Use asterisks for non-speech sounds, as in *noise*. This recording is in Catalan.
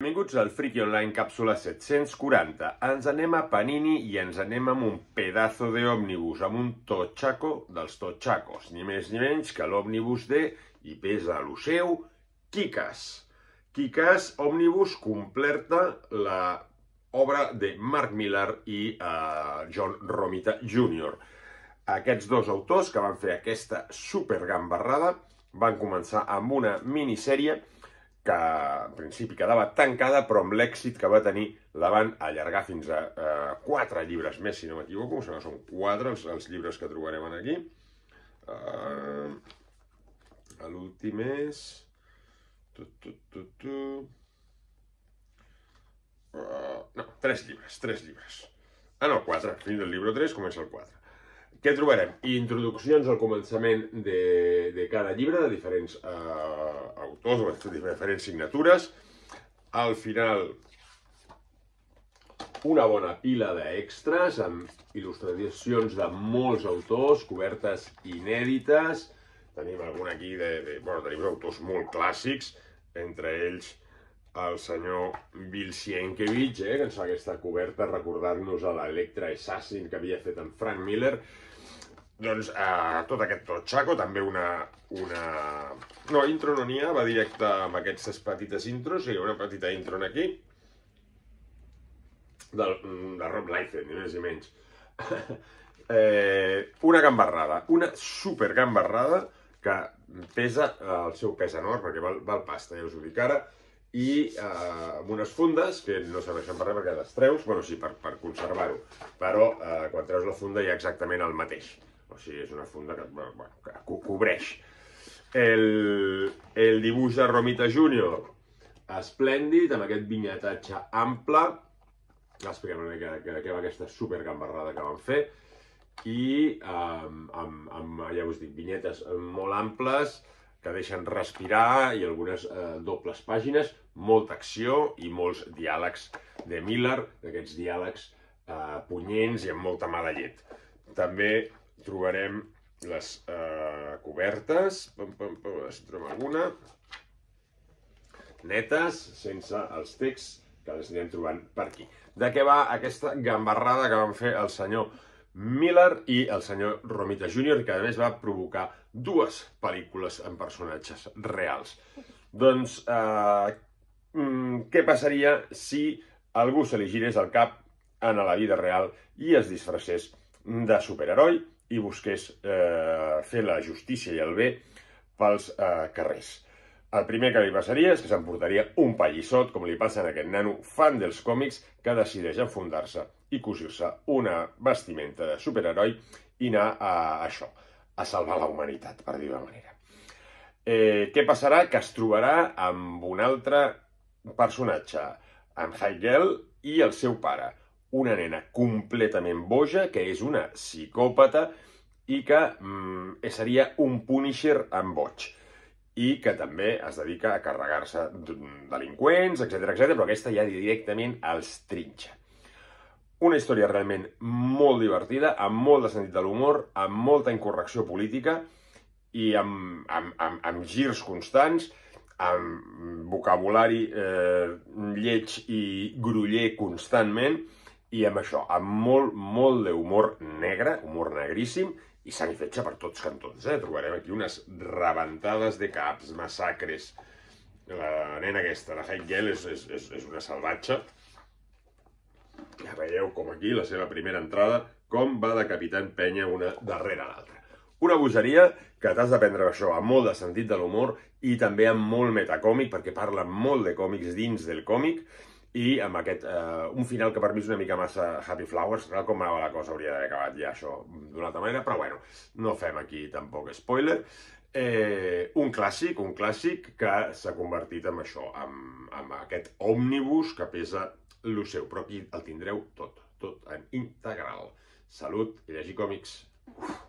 Benvinguts al Friki Online Càpsula 740. Ens anem a Panini i ens anem amb un pedazo de òmnibus, amb un totxaco dels totxacos, ni més ni menys que l'òmnibus de, i pesa lo seu, Kikas. Kikas Òmnibus complerta la obra de Mark Millar i eh, John Romita Jr. Aquests dos autors que van fer aquesta supergambarrada van començar amb una minissèrie que en principi quedava tancada, però amb l'èxit que va tenir la van allargar fins a eh, quatre llibres més, si no m'equivoco, sigui, són quatre els, els llibres que trobarem aquí. Eh, L'últim és... Tu, tu, tu, tu. Uh, no, tres llibres, tres llibres. Ah, no, quatre. Fins al llibre 3 comença el 4. Què trobarem? Introduccions al començament de, de cada llibre, de diferents eh, autors, de diferents signatures. Al final, una bona pila d'extres amb il·lustracions de molts autors, cobertes inèdites. Tenim algun aquí de... de bueno, tenim autors molt clàssics, entre ells el senyor Bill Sienkiewicz, eh, que ens fa aquesta coberta recordant-nos a l'Electra Assassin que havia fet en Frank Miller. Doncs eh, tot aquest xaco, també una, una... No, intro no n'hi ha, va directe amb aquestes petites intros, hi ha una petita intro aquí, del, de Rob Liefeld, ni més ni menys. *laughs* eh, una gambarrada, una super gambarrada que pesa eh, el seu pes enorme, perquè val, val pasta, ja us ho dic ara, i eh, amb unes fundes que no serveixen per res perquè les treus, bueno, sí, per, per conservar-ho, però eh, quan treus la funda hi ha exactament el mateix. O sigui, és una funda que, bueno, que co cobreix. El, el dibuix de Romita Júnior, esplèndid, amb aquest vinyetatge ample, expliquem una mica de què va aquesta supergambarrada que van fer, i eh, amb, amb, ja us dic, vinyetes molt amples, que deixen respirar i algunes eh, dobles pàgines, molta acció i molts diàlegs de Miller, d'aquests diàlegs eh, punyents i amb molta mala llet. També trobarem les eh, cobertes, pam, pam, pam, si trobem alguna, netes, sense els texts, que les anirem trobant per aquí. De què va aquesta gambarrada que van fer el senyor Miller i el senyor Romita Jr., que a més va provocar dues pel·lícules amb personatges reals. Doncs, eh, mm, què passaria si algú se li girés el cap en la vida real i es disfressés de superheroi i busqués eh, fer la justícia i el bé pels eh, carrers? El primer que li passaria és que s'emportaria un pallissot, com li passa a aquest nano fan dels còmics que decideix enfondar-se i cosir-se una vestimenta de superheroi i anar a això, a salvar la humanitat, per dir-ho manera. Eh, què passarà? Que es trobarà amb un altre personatge, amb Heigel i el seu pare, una nena completament boja, que és una psicòpata i que mm, seria un Punisher amb boig i que també es dedica a carregar-se delinqüents, etc etc, però aquesta ja directament els trinxa. Una història realment molt divertida, amb molt de sentit de l'humor, amb molta incorrecció política i amb, amb, amb, amb girs constants, amb vocabulari eh, lleig i groller constantment, i amb això, amb molt, molt d'humor negre, humor negríssim, i sanifetxa per tots cantons, eh? Trobarem aquí unes rebentades de caps, massacres. La nena aquesta, la Heigel, és, és, és, és una salvatge. Ja veieu com aquí, la seva primera entrada, com va de decapitant penya una darrere l'altra. Una bogeria que t'has d'aprendre això amb molt de sentit de l'humor i també amb molt metacòmic, perquè parla molt de còmics dins del còmic, i amb aquest, eh, un final que per mi és una mica massa Happy Flowers, tal com la cosa hauria d'haver acabat ja això d'una altra manera, però bueno, no fem aquí tampoc spoiler. Eh, un clàssic, un clàssic que s'ha convertit en això, en, en aquest òmnibus que pesa lo seu, però aquí el tindreu tot, tot en integral. Salut i llegir còmics. Uf.